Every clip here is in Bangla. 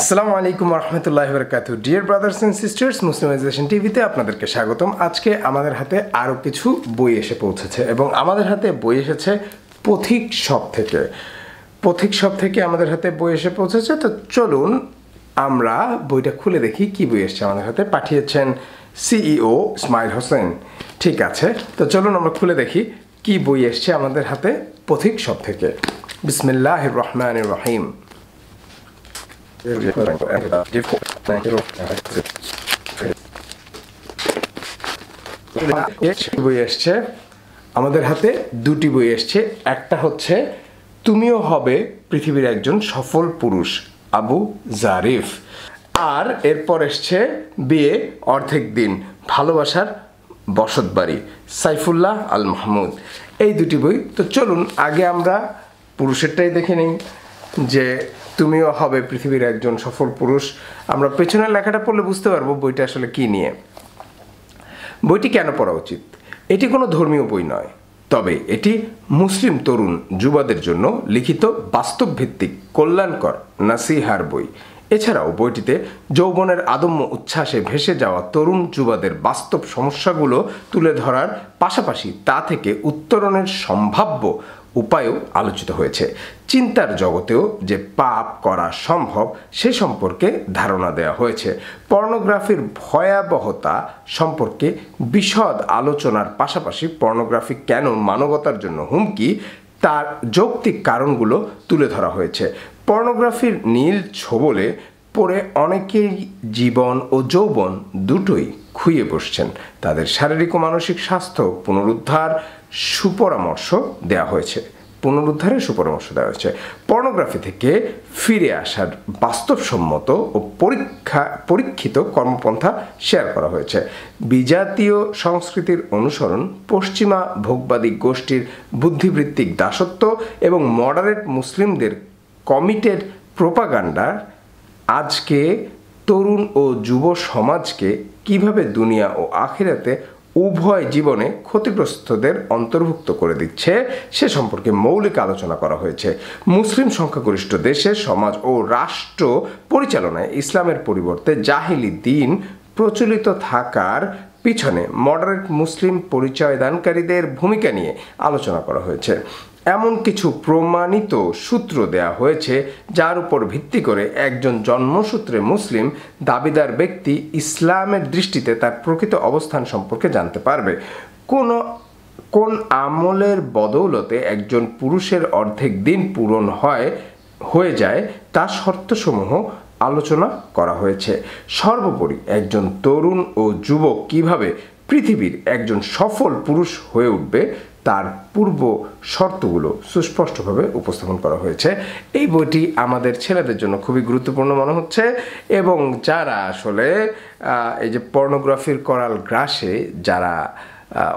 আসসালামু আলাইকুম রহমতুল্লাহ বরকাতু dear brothers and sisters Muslimization টিভিতে আপনাদেরকে স্বাগতম আজকে আমাদের হাতে আরও কিছু বই এসে পৌঁছেছে এবং আমাদের হাতে বই এসেছে পথিক শপ থেকে পথিক শপ থেকে আমাদের হাতে বই এসে পৌঁছেছে তো চলুন আমরা বইটা খুলে দেখি কি বই এসছে আমাদের হাতে পাঠিয়েছেন সিইও ইসমাইল হোসেন ঠিক আছে তো চলুন আমরা খুলে দেখি কি বই এসছে আমাদের হাতে পথিক শপ থেকে বিসমিল্লাহ রহমান রহিম এসছে আমাদের হাতে দুটি বই এসছে একটা হচ্ছে তুমিও হবে পৃথিবীর একজন সফল পুরুষ আবু জারিফ আর এরপর এসছে বিয়ে অর্ধেক দিন ভালোবাসার বসত বাড়ি সাইফুল্লাহ আল মাহমুদ এই দুটি বই তো চলুন আগে আমরা পুরুষেরটাই দেখে নিই যে তুমিও হবে পৃথিবীর একজন সফল পুরুষ আমরা পেছনের লেখাটা পড়লে বুঝতে পারবো বইটা আসলে কি নিয়ে বইটি কেন পড়া উচিত এটি কোনো ধর্মীয় বই নয় তবে এটি মুসলিম তরুণ যুবাদের জন্য লিখিত বাস্তব ভিত্তিক কল্যাণকর নাসিহার বই এছাড়াও বইটিতে যৌবনের আদম্য উচ্ছ্বাসে ভেসে যাওয়া তরুণ যুবাদের বাস্তব সমস্যাগুলো তুলে ধরার পাশাপাশি তা থেকে উত্তরণের সম্ভাব্য উপায়ও আলোচিত হয়েছে চিন্তার জগতেও যে পাপ করা সম্ভব সে সম্পর্কে ধারণা দেওয়া হয়েছে পর্নোগ্রাফির ভয়াবহতা সম্পর্কে বিশদ আলোচনার পাশাপাশি পর্নোগ্রাফি কেন মানবতার জন্য হুমকি তার যৌক্তিক কারণগুলো তুলে ধরা হয়েছে পর্নোগ্রাফির নীল ছোবলে পড়ে অনেকেই জীবন ও যৌবন দুটোই খুইয়ে বসছেন তাদের শারীরিক ও মানসিক স্বাস্থ্য পুনরুদ্ধার সুপরামর্শ দেওয়া হয়েছে পুনরুদ্ধারের সুপরামর্শ দেওয়া হয়েছে পর্নোগ্রাফি থেকে ফিরে আসার বাস্তবসম্মত ও পরীক্ষা পরীক্ষিত কর্মপন্থা শেয়ার করা হয়েছে বিজাতীয় সংস্কৃতির অনুসরণ পশ্চিমা ভোগবাদী গোষ্ঠীর বুদ্ধিবৃত্তিক দাসত্ব এবং মডারেট মুসলিমদের কমিটেড প্রোপাগান্ডা আজকে তরুণ ও যুব সমাজকে কিভাবে দুনিয়া ও আখিরাতে উভয় জীবনে ক্ষতিগ্রস্তদের অন্তর্ভুক্ত করে দিচ্ছে সে সম্পর্কে মৌলিক আলোচনা করা হয়েছে মুসলিম সংখ্যাগরিষ্ঠ দেশে সমাজ ও রাষ্ট্র পরিচালনায় ইসলামের পরিবর্তে জাহিলি দিন প্রচলিত থাকার পিছনে মডারেট মুসলিম পরিচয় দানকারীদের ভূমিকা নিয়ে আলোচনা করা হয়েছে এমন কিছু প্রমাণিত সূত্র দেয়া হয়েছে যার উপর ভিত্তি করে একজন জন্মসূত্রে মুসলিম দাবিদার ব্যক্তি ইসলামের দৃষ্টিতে তার প্রকৃত অবস্থান সম্পর্কে জানতে পারবে কোন কোন আমলের বদৌলতে একজন পুরুষের অর্ধেক দিন পূরণ হয় হয়ে যায় তার শর্তসমূহ আলোচনা করা হয়েছে সর্বোপরি একজন তরুণ ও যুবক কিভাবে পৃথিবীর একজন সফল পুরুষ হয়ে উঠবে তার পূর্ব শর্তগুলো সুস্পষ্টভাবে উপস্থাপন করা হয়েছে এই বইটি আমাদের ছেলেদের জন্য খুবই গুরুত্বপূর্ণ মনে হচ্ছে এবং যারা আসলে এই যে পর্নোগ্রাফির করাল গ্রাসে যারা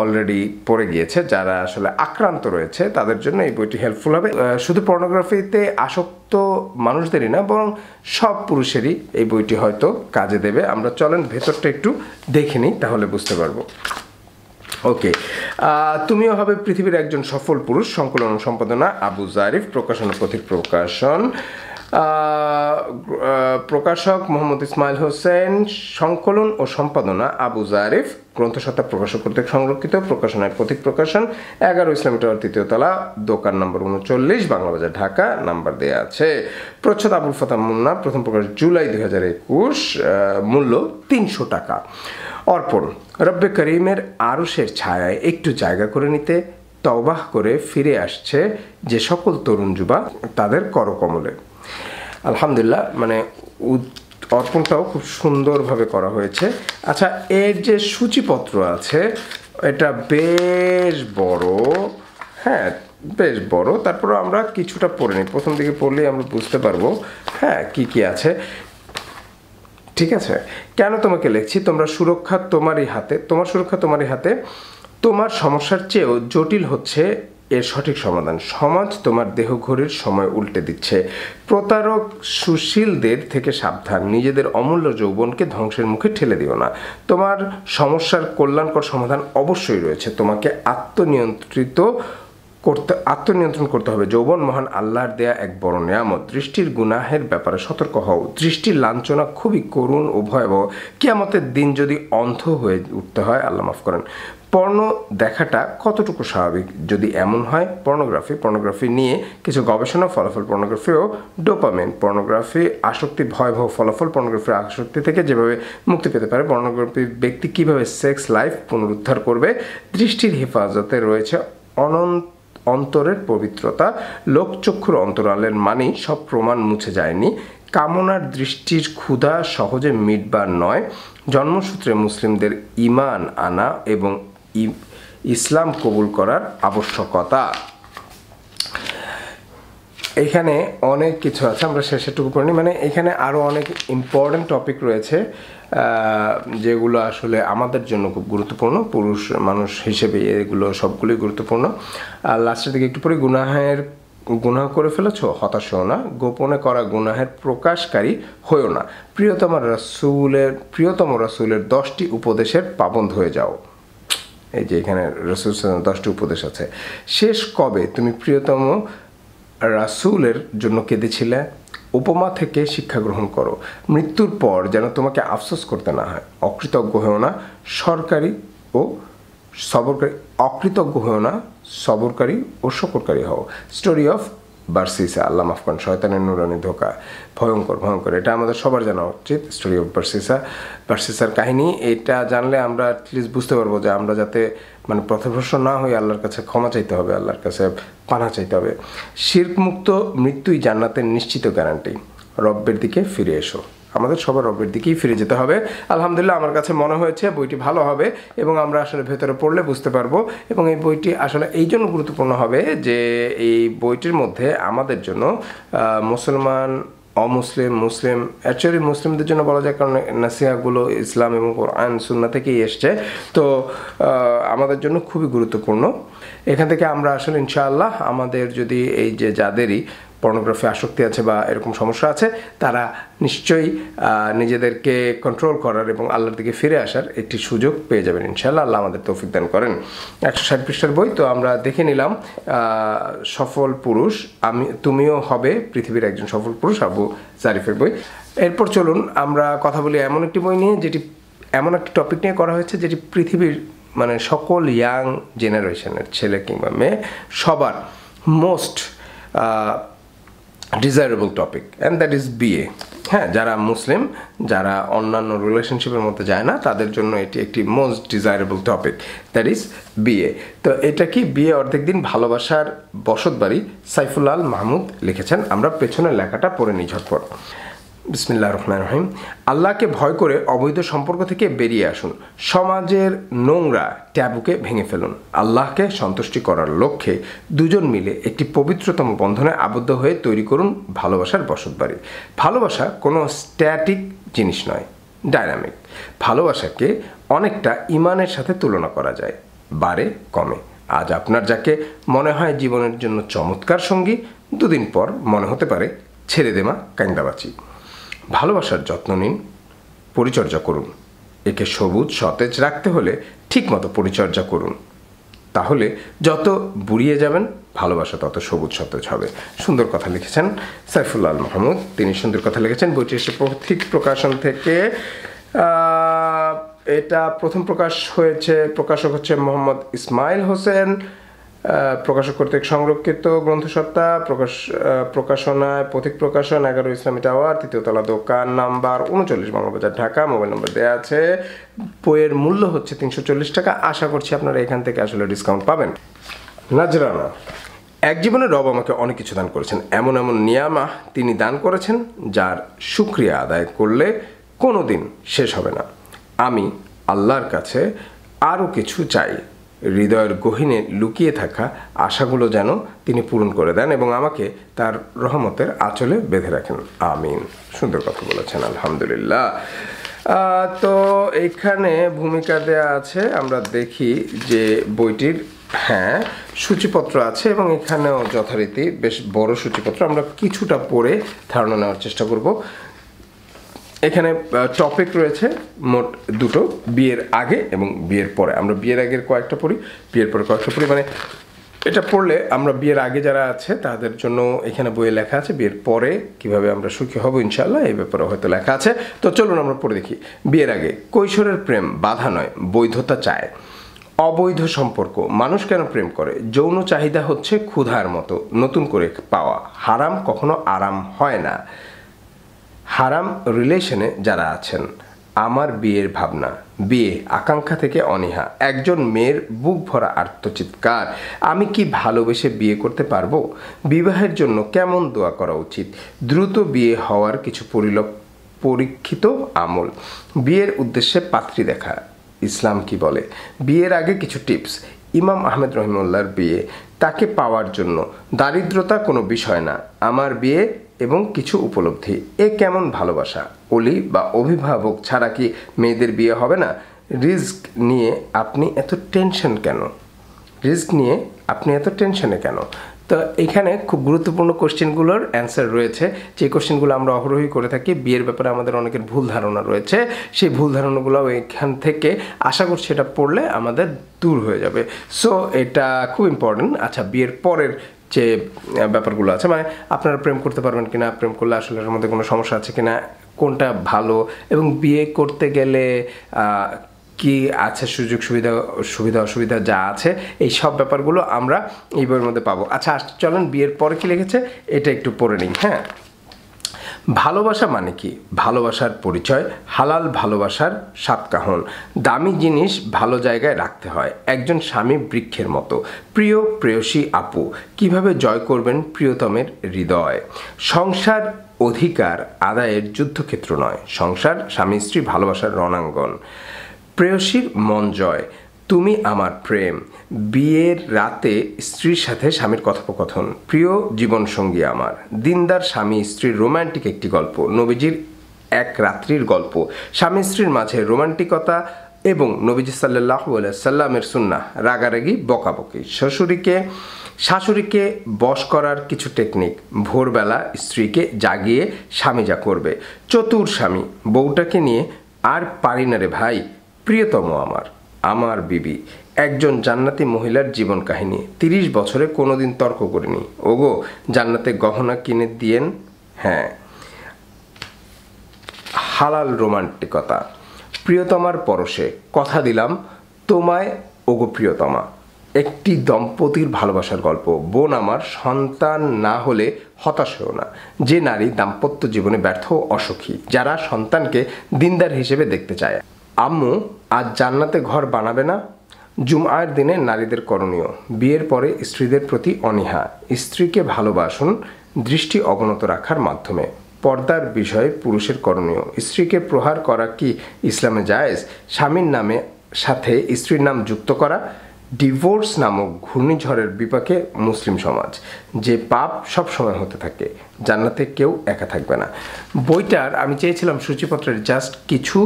অলরেডি পড়ে গিয়েছে যারা আসলে আক্রান্ত রয়েছে তাদের জন্য এই বইটি হেল্পফুল হবে শুধু পর্নোগ্রাফিতে আসক্ত মানুষদেরই না বরং সব পুরুষেরই এই বইটি হয়তো কাজে দেবে আমরা চলেন ভেতরটা একটু দেখে নিই তাহলে বুঝতে পারবো ওকে তুমিও হবে পৃথিবীর একজন সফল পুরুষ সংকলন সম্পাদনা আবু জারিফ প্রকাশন পথিক প্রকাশন প্রকাশক মোহাম্মদ ইসমাইল হোসেন সংকলন ও সম্পাদনা আবু জারিফ গ্রন্থসত্তা প্রকাশক কর্তৃক সংরক্ষিত প্রকাশনায় প্রতীক প্রকাশন এগারো ইসলামী টাওয়ার তৃতীয় তলা দোকান নম্বর উনচল্লিশ বাংলা বাজার ঢাকা নাম্বার দেওয়া আছে প্রচ্ছদ আবুল ফতা মুন্না প্রথম প্রকাশ জুলাই দুই হাজার একুশ মূল্য তিনশো টাকা অর্পণ রব্বে করিমের সে ছায়ায় একটু জায়গা করে নিতে তবাহ করে ফিরে আসছে যে সকল তরুণ যুবা তাদের করকমলে আলহামদুলিল্লাহ মানে অর্পণটাও খুব সুন্দরভাবে করা হয়েছে আচ্ছা এর যে সূচিপত্র আছে এটা বেশ বড় হ্যাঁ বেশ বড় তারপর আমরা কিছুটা পড়ে নিই প্রথম দিকে পড়লেই আমরা বুঝতে পারবো হ্যাঁ কি কি আছে ঠিক আছে কেন তোমাকে লিখছি তোমরা সুরক্ষা তোমারই হাতে তোমার সুরক্ষা তোমারই হাতে তোমার সমস্যার চেয়েও জটিল হচ্ছে এর সঠিক সমাধান সমাজ তোমার দেহঘড়ির সময় উল্টে দিচ্ছে প্রতারক সুশীলদের থেকে সাবধান নিজেদের অমূল্য যৌবনকে ধ্বংসের মুখে ঠেলে দিও না তোমার সমস্যার কল্যাণকর সমাধান অবশ্যই রয়েছে তোমাকে আত্মনিয়ন্ত্রিত করতে আত্মনিয়ন্ত্রণ করতে হবে যৌবন মহান আল্লাহর দেয়া এক বড় নিয়ামত দৃষ্টির গুনাহের ব্যাপারে সতর্ক হও দৃষ্টির লাঞ্ছনা খুবই করুণ ও ভয়াবহ কেয়ামতের দিন যদি অন্ধ হয়ে উঠতে হয় আল্লাহ মাফ করেন পর্ণ দেখাটা কতটুকু স্বাভাবিক যদি এমন হয় পর্নোগ্রাফি পর্নোগ্রাফি নিয়ে কিছু গবেষণা ফলাফল পর্নোগ্রাফি ও ডোপামিন পর্নোগ্রাফি আসক্তি ভয়াবহ ফলাফল পর্নোগ্রাফির আসক্তি থেকে যেভাবে মুক্তি পেতে পারে পর্নোগ্রাফি ব্যক্তি কীভাবে সেক্স লাইফ পুনরুদ্ধার করবে দৃষ্টির হেফাজতে রয়েছে অনন্ত অন্তরের পবিত্রতা লোকচক্ষুর অন্তরালের মানেই সব প্রমাণ মুছে যায়নি কামনার দৃষ্টির ক্ষুধা সহজে মিটবার নয় জন্মসূত্রে মুসলিমদের ইমান আনা এবং ইসলাম কবুল করার আবশ্যকতা এখানে অনেক কিছু আছে আমরা শেষেরটুকু পড়িনি মানে এখানে আরও অনেক ইম্পর্ট্যান্ট টপিক রয়েছে যেগুলো আসলে আমাদের জন্য খুব গুরুত্বপূর্ণ পুরুষ মানুষ হিসেবে এগুলো সবগুলোই গুরুত্বপূর্ণ আর লাস্টের দিকে একটু পরে গুনাহের গুনাহ করে ফেলেছ হতাশ হও না গোপনে করা গুনাহের প্রকাশকারী হয়েও না প্রিয়তম রাসুলের প্রিয়তম রাসুলের দশটি উপদেশের পাবন্ধ হয়ে যাও এই যে এখানে রসুল দশটি উপদেশ আছে শেষ কবে তুমি প্রিয়তম রাসুলের জন্য কেঁদেছিলে উপমা থেকে শিক্ষা গ্রহণ করো মৃত্যুর পর যেন তোমাকে আফসোস করতে না হয় অকৃতজ্ঞ হয়েও না সরকারি ও সবরকারী অকৃতজ্ঞ হয়েও না সবরকারী ও সকরকারী হও স্টোরি অফ বার্সিসা আল্লাহ আফগান শয়তানের নুরানি ধোকা ভয়ঙ্কর ভয়ঙ্কর এটা আমাদের সবার জানা উচিত স্টোরি অফ বার্সিসা বার্সিসার কাহিনী এটা জানলে আমরা অ্যাটলিস্ট বুঝতে পারবো যে আমরা যাতে মানে পথভ্রষ্ট না হয়ে আল্লাহর কাছে ক্ষমা চাইতে হবে আল্লাহর কাছে পানা চাইতে হবে শির্ক মুক্ত মৃত্যুই জান্নাতের নিশ্চিত গ্যারান্টি রব্বের দিকে ফিরে এসো আমাদের সবার রবের দিকেই ফিরে যেতে হবে আলহামদুলিল্লাহ আমার কাছে মনে হয়েছে বইটি ভালো হবে এবং আমরা আসলে ভেতরে পড়লে বুঝতে পারবো এবং এই বইটি আসলে এই জন্য গুরুত্বপূর্ণ হবে যে এই বইটির মধ্যে আমাদের জন্য মুসলমান অমুসলিম মুসলিম অ্যাকচুয়ালি মুসলিমদের জন্য বলা যায় কারণ নাসিহাগুলো ইসলাম এবং কোরআন সুন্না থেকেই এসছে তো আমাদের জন্য খুবই গুরুত্বপূর্ণ এখান থেকে আমরা আসলে ইনশাআল্লাহ আমাদের যদি এই যে যাদেরই পর্নোগ্রাফি আসক্তি আছে বা এরকম সমস্যা আছে তারা নিশ্চয়ই নিজেদেরকে কন্ট্রোল করার এবং আল্লাহর দিকে ফিরে আসার একটি সুযোগ পেয়ে যাবেন ইনশাল্লাহ আল্লাহ আমাদের তৌফিক দান করেন একশো ষাট পৃষ্ঠার বই তো আমরা দেখে নিলাম সফল পুরুষ আমি তুমিও হবে পৃথিবীর একজন সফল পুরুষ আবু জারিফের বই এরপর চলুন আমরা কথা বলি এমন একটি বই নিয়ে যেটি এমন একটি টপিক নিয়ে করা হয়েছে যেটি পৃথিবীর মানে সকল ইয়াং জেনারেশনের ছেলে কিংবা মেয়ে সবার most desirable topic and that is বিয়ে হ্যাঁ যারা মুসলিম যারা অন্যান্য রিলেশনশিপের মধ্যে যায় না তাদের জন্য এটি একটি most desirable topic that is বিয়ে তো এটা কি বিয়ে অর্ধেক দিন ভালোবাসার বসতবাড়ি সাইফুল আল মাহমুদ লিখেছেন আমরা পেছনের লেখাটা পড়ে নিই ঝটপট বিসমিল্লা রহমান রহিম আল্লাহকে ভয় করে অবৈধ সম্পর্ক থেকে বেরিয়ে আসুন সমাজের নোংরা ট্যাবুকে ভেঙে ফেলুন আল্লাহকে সন্তুষ্টি করার লক্ষ্যে দুজন মিলে একটি পবিত্রতম বন্ধনে আবদ্ধ হয়ে তৈরি করুন ভালোবাসার বসতবাড়ি ভালোবাসা কোনো স্ট্যাটিক জিনিস নয় ডায়নামিক ভালোবাসাকে অনেকটা ইমানের সাথে তুলনা করা যায় বারে কমে আজ আপনার যাকে মনে হয় জীবনের জন্য চমৎকার সঙ্গী দুদিন পর মনে হতে পারে ছেড়ে দেমা কাইন্দাবাচি ভালোবাসার যত্ন নিন পরিচর্যা করুন একে সবুজ সতেজ রাখতে হলে ঠিকমতো পরিচর্যা করুন তাহলে যত বুড়িয়ে যাবেন ভালোবাসা তত সবুজ সতেজ হবে সুন্দর কথা লিখেছেন সাইফুল্লাল মাহমুদ তিনি সুন্দর কথা লিখেছেন বইটি এসে পথিক প্রকাশন থেকে এটা প্রথম প্রকাশ হয়েছে প্রকাশক হচ্ছে মোহাম্মদ ইসমাইল হোসেন প্রকাশক কর্তৃক সংরক্ষিত গ্রন্থসত্তা প্রকাশ প্রকাশনায় পথিক প্রকাশন এগারো ইসলামী টাওয়ার তৃতীয়তলা দোকান নাম্বার উনচল্লিশ বাংলাবাজার ঢাকা মোবাইল নম্বর দেওয়া আছে বইয়ের মূল্য হচ্ছে তিনশো চল্লিশ টাকা আশা করছি আপনারা এখান থেকে আসলে ডিসকাউন্ট পাবেন নাজরানা এক জীবনে রব আমাকে অনেক কিছু দান করেছেন এমন এমন নিয়ামা তিনি দান করেছেন যার সুক্রিয়া আদায় করলে কোনো দিন শেষ হবে না আমি আল্লাহর কাছে আরও কিছু চাই হৃদয়ের গহীনে লুকিয়ে থাকা আশাগুলো যেন তিনি পূরণ করে দেন এবং আমাকে তার রহমতের আঁচলে বেঁধে রাখেন আমিন সুন্দর কথা বলেছেন আলহামদুলিল্লাহ তো এখানে ভূমিকা দেয়া আছে আমরা দেখি যে বইটির হ্যাঁ সূচিপত্র আছে এবং এখানেও যথারীতি বেশ বড় সূচিপত্র আমরা কিছুটা পড়ে ধারণা নেওয়ার চেষ্টা করব এখানে টপিক রয়েছে মোট দুটো বিয়ের আগে এবং বিয়ের পরে আমরা বিয়ের আগের কয়েকটা পড়ি বিয়ের পরে কয়েকটা পড়ি মানে এটা পড়লে আমরা বিয়ের আগে যারা আছে তাদের জন্য এখানে বইয়ে লেখা আছে বিয়ের পরে কিভাবে আমরা সুখী হব ইনশাল্লাহ এই ব্যাপারে হয়তো লেখা আছে তো চলুন আমরা পড়ে দেখি বিয়ের আগে কৈশোরের প্রেম বাধা নয় বৈধতা চায় অবৈধ সম্পর্ক মানুষ কেন প্রেম করে যৌন চাহিদা হচ্ছে ক্ষুধার মতো নতুন করে পাওয়া হারাম কখনো আরাম হয় না হারাম রিলেশনে যারা আছেন আমার বিয়ের ভাবনা বিয়ে আকাঙ্ক্ষা থেকে অনীহা একজন মেয়ের বুক ভরা আত্মচিৎকার আমি কি ভালোবেসে বিয়ে করতে পারবো বিবাহের জন্য কেমন দোয়া করা উচিত দ্রুত বিয়ে হওয়ার কিছু পরিলক্ষ পরীক্ষিত আমল বিয়ের উদ্দেশ্যে পাত্রী দেখা ইসলাম কি বলে বিয়ের আগে কিছু টিপস ইমাম আহমেদ রহিমুল্লাহর বিয়ে তাকে পাওয়ার জন্য দারিদ্রতা কোনো বিষয় না আমার বিয়ে এবং কিছু উপলব্ধি এ কেমন ভালোবাসা অলি বা অভিভাবক ছাড়া কি মেয়েদের বিয়ে হবে না রিস্ক নিয়ে আপনি এত টেনশন কেন রিস্ক নিয়ে আপনি এত টেনশনে কেন তো এখানে খুব গুরুত্বপূর্ণ কোশ্চেনগুলোর অ্যান্সার রয়েছে যে কোশ্চেনগুলো আমরা অহরহী করে থাকি বিয়ের ব্যাপারে আমাদের অনেকের ভুল ধারণা রয়েছে সেই ভুল ধারণাগুলো এখান থেকে আশা করছি এটা পড়লে আমাদের দূর হয়ে যাবে সো এটা খুব ইম্পর্টেন্ট আচ্ছা বিয়ের পরের যে ব্যাপারগুলো আছে মানে আপনারা প্রেম করতে পারবেন কিনা প্রেম করলে আসলে এর মধ্যে কোনো সমস্যা আছে কিনা কোনটা ভালো এবং বিয়ে করতে গেলে কি আছে সুযোগ সুবিধা সুবিধা অসুবিধা যা আছে এই সব ব্যাপারগুলো আমরা এই বইয়ের মধ্যে পাবো আচ্ছা চলেন বিয়ের পরে কি লিখেছে এটা একটু পড়ে নিই হ্যাঁ ভালোবাসা মানে কি ভালোবাসার পরিচয় হালাল ভালোবাসার সাতকাহন দামি জিনিস ভালো জায়গায় রাখতে হয় একজন স্বামী বৃক্ষের মতো প্রিয় প্রেয়সী আপু কিভাবে জয় করবেন প্রিয়তমের হৃদয় সংসার অধিকার আদায়ের যুদ্ধক্ষেত্র নয় সংসার স্বামী স্ত্রী ভালোবাসার রণাঙ্গন প্রেয়সীর মন জয় তুমি আমার প্রেম বিয়ের রাতে স্ত্রীর সাথে স্বামীর কথোপকথন প্রিয় জীবনসঙ্গী আমার দিনদার স্বামী স্ত্রীর রোম্যান্টিক একটি গল্প নবীজির এক রাত্রির গল্প স্বামী স্ত্রীর মাঝে রোমান্টিকতা এবং নবীজি সাল্লাহ সাল্লামের সুন্না রাগারাগি বকাবকি শ্বশুরিকে শাশুড়িকে বশ করার কিছু টেকনিক ভোরবেলা স্ত্রীকে জাগিয়ে স্বামী যা করবে চতুর স্বামী বউটাকে নিয়ে আর পারি না রে ভাই প্রিয়তম আমার আমার বিবি একজন জান্নাতি মহিলার জীবন কাহিনী তিরিশ বছরে কোনোদিন তর্ক করিনি ওগো জান্নাতে গহনা কিনে দিয়েন হ্যাঁ হালাল রোমান্টিকতা প্রিয়তমার পরশে কথা দিলাম তোমায় ওগো প্রিয়তমা একটি দম্পতির ভালোবাসার গল্প বোন আমার সন্তান না হলে হতাশ হয়েও না যে নারী দাম্পত্য জীবনে ব্যর্থ অসুখী যারা সন্তানকে দিনদার হিসেবে দেখতে চায় আম্মু আজ জান্নাতে ঘর বানাবে না জুমআর দিনে নারীদের করণীয় বিয়ের পরে স্ত্রীদের প্রতি অনীহা স্ত্রীকে ভালোবাসুন দৃষ্টি অবনত রাখার মাধ্যমে পর্দার বিষয়ে পুরুষের করণীয় স্ত্রীকে প্রহার করা কি ইসলামে জায়েজ স্বামীর নামে সাথে স্ত্রীর নাম যুক্ত করা ডিভোর্স নামক ঘূর্ণিঝড়ের বিপাকে মুসলিম সমাজ যে পাপ সব সময় হতে থাকে জান্নাতে কেউ একা থাকবে না বইটার আমি চেয়েছিলাম সূচিপত্রের জাস্ট কিছু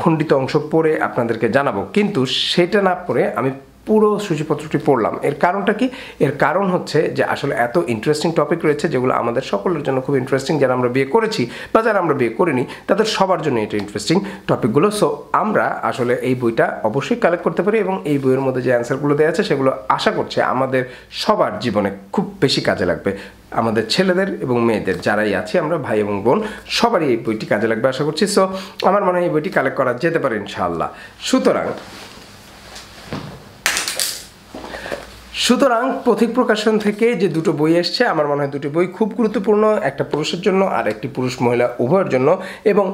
খণ্ডিত অংশ পড়ে আপনাদেরকে জানাবো কিন্তু সেটা না পড়ে আমি পুরো সূচিপত্রটি পড়লাম এর কারণটা কি এর কারণ হচ্ছে যে আসলে এত ইন্টারেস্টিং টপিক রয়েছে যেগুলো আমাদের সকলের জন্য খুব ইন্টারেস্টিং যারা আমরা বিয়ে করেছি বা যারা আমরা বিয়ে করিনি তাদের সবার জন্য এটা ইন্টারেস্টিং টপিকগুলো সো আমরা আসলে এই বইটা অবশ্যই কালেক্ট করতে পারি এবং এই বইয়ের মধ্যে যে অ্যান্সারগুলো দেওয়া আছে সেগুলো আশা করছে আমাদের সবার জীবনে খুব বেশি কাজে লাগবে আমাদের ছেলেদের এবং মেয়েদের যারাই আছি আমরা ভাই এবং বোন সবারই এই বইটি কাজে লাগবে আশা করছি সো আমার মনে হয় এই বইটি কালেক্ট করা যেতে পারে ইনশাআল্লাহ সুতরাং সুতরাং পথিক প্রকাশন থেকে যে দুটো বই এসছে আমার মনে হয় দুটি বই খুব গুরুত্বপূর্ণ একটা পুরুষের জন্য আর একটি পুরুষ মহিলা উভয়ের জন্য এবং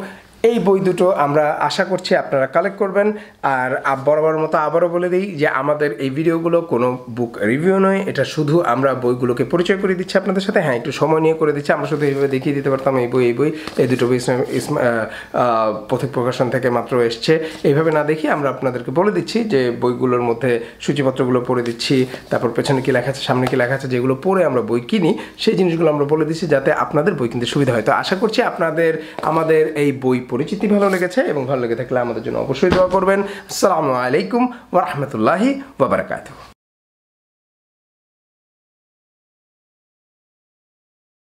এই বই দুটো আমরা আশা করছি আপনারা কালেক্ট করবেন আর বরাবর মতো আবারও বলে দিই যে আমাদের এই ভিডিওগুলো কোনো বুক রিভিউ নয় এটা শুধু আমরা বইগুলোকে পরিচয় করে দিচ্ছি আপনাদের সাথে হ্যাঁ একটু সময় নিয়ে করে দিচ্ছি আমরা শুধু এইভাবে দেখিয়ে দিতে পারতাম এই বই এই বই এই দুটো বই পথিক প্রকাশন থেকে মাত্র এসছে এইভাবে না দেখি আমরা আপনাদেরকে বলে দিচ্ছি যে বইগুলোর মধ্যে সূচিপত্রগুলো পড়ে দিচ্ছি তারপর পেছনে কী লেখা আছে সামনে কী লেখা আছে যেগুলো পড়ে আমরা বই কিনি সেই জিনিসগুলো আমরা বলে দিচ্ছি যাতে আপনাদের বই কিনতে সুবিধা হয় তো আশা করছি আপনাদের আমাদের এই বই পরিচিতি ভালো লেগেছে এবং ভালো লেগে থাকলে আমাদের জন্য অবশ্যই দোয়া করবেন আসসালামু আলাইকুম ওরহমতুল্লাহি বাবরকাতু